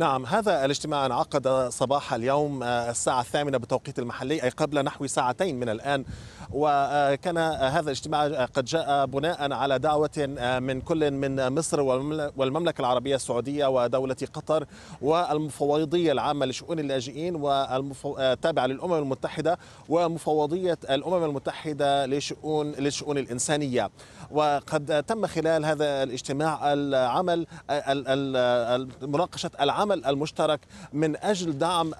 نعم هذا الاجتماع انعقد صباح اليوم آه، الساعة الثامنة بالتوقيت المحلي أي قبل نحو ساعتين من الآن وكان هذا الاجتماع آه، قد جاء بناء على دعوة آه، من كل من مصر والمملكة العربية السعودية ودولة قطر والمفوضية العامة لشؤون اللاجئين والتابعة للأمم المتحدة ومفوضية الأمم المتحدة لشؤون للشؤون الإنسانية وقد تم خلال هذا الاجتماع العمل مناقشة العمل العمل المشترك من أجل دعم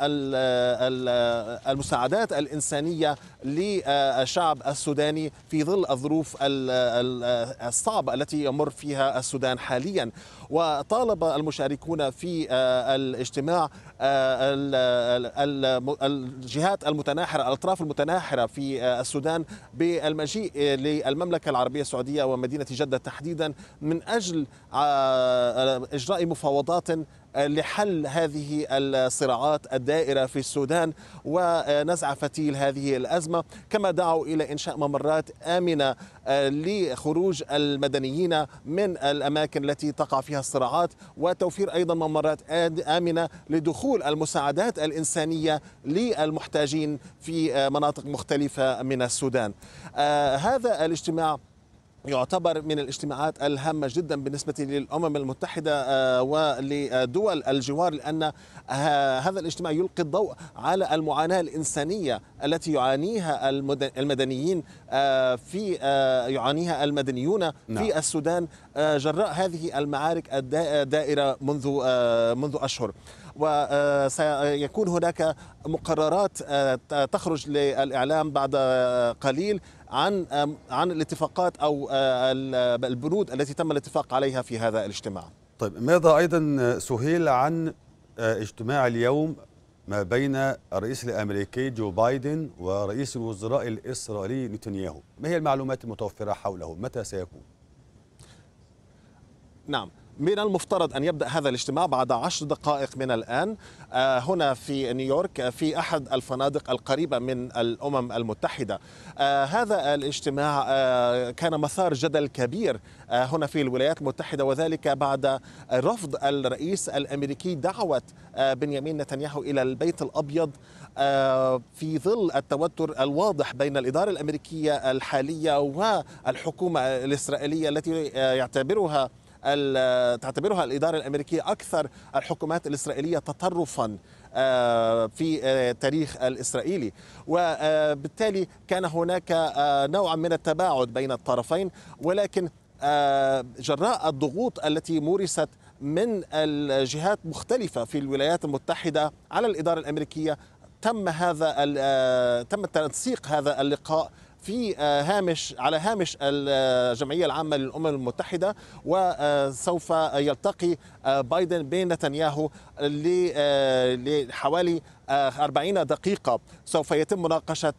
المساعدات الإنسانية للشعب السوداني في ظل الظروف الصعبة التي يمر فيها السودان حاليا وطالب المشاركون في الاجتماع الجهات المتناحرة الأطراف المتناحرة في السودان بالمجيء للمملكة العربية السعودية ومدينة جدة تحديدا من أجل إجراء مفاوضات لحل هذه الصراعات الدائرة في السودان ونزع فتيل هذه الأزمة كما دعوا إلى إنشاء ممرات آمنة آه، لخروج المدنيين من الأماكن التي تقع فيها الصراعات وتوفير أيضا ممرات آمنة لدخول المساعدات الإنسانية للمحتاجين في آه، مناطق مختلفة من السودان آه، هذا الاجتماع يعتبر من الاجتماعات الهامه جدا بالنسبه للامم المتحده آه، ولدول الجوار لان هذا الاجتماع يلقي الضوء على المعاناه الانسانيه التي يعانيها المدنيين آه، في آه، يعانيها المدنيون نعم. في السودان جراء هذه المعارك الدائره منذ منذ اشهر وسيكون هناك مقررات آه، تخرج للإعلام بعد قليل عن عن الاتفاقات أو آه، البنود التي تم الاتفاق عليها في هذا الاجتماع طيب ماذا أيضا سهيل عن آه، اجتماع اليوم ما بين الرئيس الامريكي جو بايدن ورئيس الوزراء الاسرائيلي نتنياهو، ما هي المعلومات المتوفره حوله؟ متى سيكون؟ نعم من المفترض أن يبدأ هذا الاجتماع بعد عشر دقائق من الآن آه، هنا في نيويورك آه، في أحد الفنادق القريبة من الأمم المتحدة آه، هذا الاجتماع كان مثار جدل كبير هنا في الولايات المتحدة وذلك بعد رفض الرئيس الأمريكي دعوة بنيامين نتنياهو إلى البيت الأبيض في ظل التوتر الواضح بين الإدارة الأمريكية الحالية والحكومة الإسرائيلية التي يعتبرها تعتبرها الإدارة الأمريكية أكثر الحكومات الإسرائيلية تطرفا آه، في التاريخ آه، الإسرائيلي وبالتالي آه، كان هناك نوع من التباعد بين الطرفين ولكن جراء الضغوط التي مورست من الجهات مختلفة في الولايات المتحدة على الإدارة الأمريكية تم هذا تم تنسيق هذا اللقاء في آه، هامش على هامش الجمعية العامة للأمم المتحدة وسوف يلتقي آه، بايدن بين نتنياهو آه، لحوالي 40 دقيقة سوف يتم مناقشة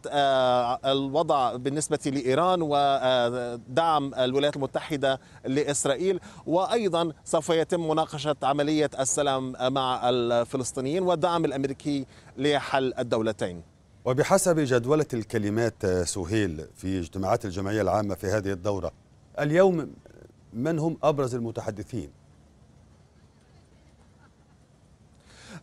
الوضع بالنسبة لإيران ودعم الولايات المتحدة لإسرائيل وأيضا سوف يتم مناقشة عملية السلام مع الفلسطينيين والدعم الأمريكي لحل الدولتين وبحسب جدولة الكلمات آه، سهيل في اجتماعات الجمعية العامة في هذه الدورة اليوم من هم أبرز المتحدثين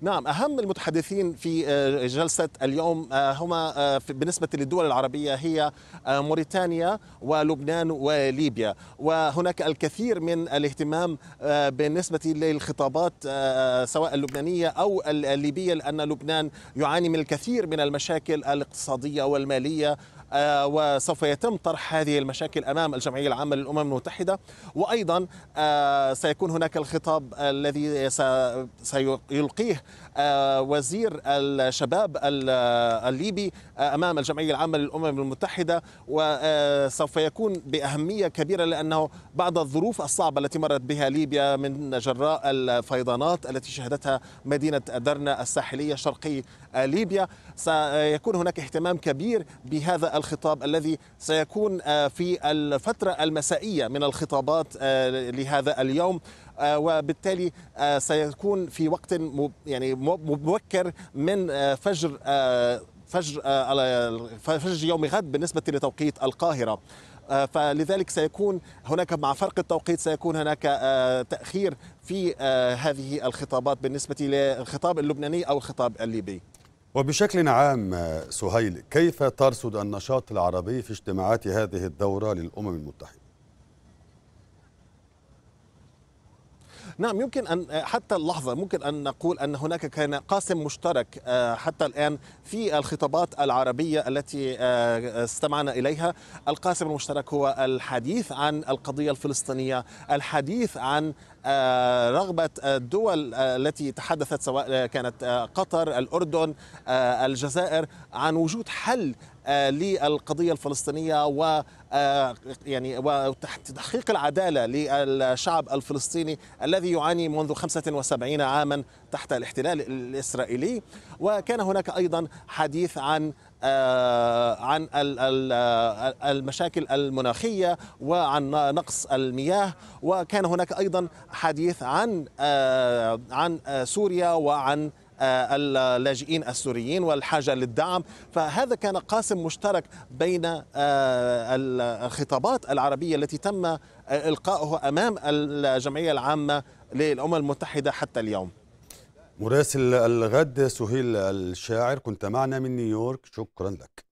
نعم أهم المتحدثين في آه، جلسة اليوم آه، هما آه، بالنسبة للدول العربية هي موريتانيا ولبنان وليبيا وهناك الكثير من الاهتمام بالنسبة للخطابات سواء اللبنانية أو الليبية لأن لبنان يعاني من الكثير من المشاكل الاقتصادية والمالية وسوف يتم طرح هذه المشاكل امام الجمعيه العامه للامم المتحده وايضا سيكون هناك الخطاب الذي سيلقيه آه، وزير الشباب آه، الليبي آه، امام الجمعيه العامه للامم المتحده وسوف يكون باهميه كبيره لانه بعد الظروف الصعبه التي مرت بها ليبيا من جراء الفيضانات التي شهدتها مدينه درنا الساحليه الشرقي ليبيا سيكون هناك اهتمام كبير بهذا الخطاب الذي سيكون آه، في الفترة المسائية من الخطابات آه، لهذا اليوم آه، وبالتالي سيكون في وقت يعني مبكر من فجر فجر فجر يوم غد بالنسبة لتوقيت القاهرة فلذلك سيكون هناك مع فرق التوقيت سيكون هناك تأخير في هذه الخطابات بالنسبة للخطاب اللبناني أو الخطاب الليبي وبشكل عام سهيل كيف ترصد النشاط العربي في اجتماعات هذه الدورة للأمم المتحدة؟ نعم يمكن أن حتى اللحظة ممكن أن نقول أن هناك كان قاسم مشترك آه، حتى الآن في الخطابات العربية التي آه، استمعنا إليها القاسم المشترك هو الحديث عن القضية الفلسطينية الحديث عن آه، رغبة الدول التي تحدثت سواء كانت قطر الأردن الجزائر عن وجود حل آه، للقضيه الفلسطينيه و آه، يعني وتحقيق العداله للشعب الفلسطيني الذي يعاني منذ 75 عاما تحت الاحتلال الاسرائيلي وكان هناك ايضا حديث عن آه، عن المشاكل المناخيه وعن نقص المياه وكان هناك ايضا حديث عن عن سوريا وعن آه، اللاجئين السوريين والحاجة للدعم فهذا كان قاسم مشترك بين آه، الخطابات العربية التي تم آه، إلقاؤها أمام الجمعية العامة للأمم المتحدة حتى اليوم مراسل الغد سهيل الشاعر كنت معنا من نيويورك شكرا لك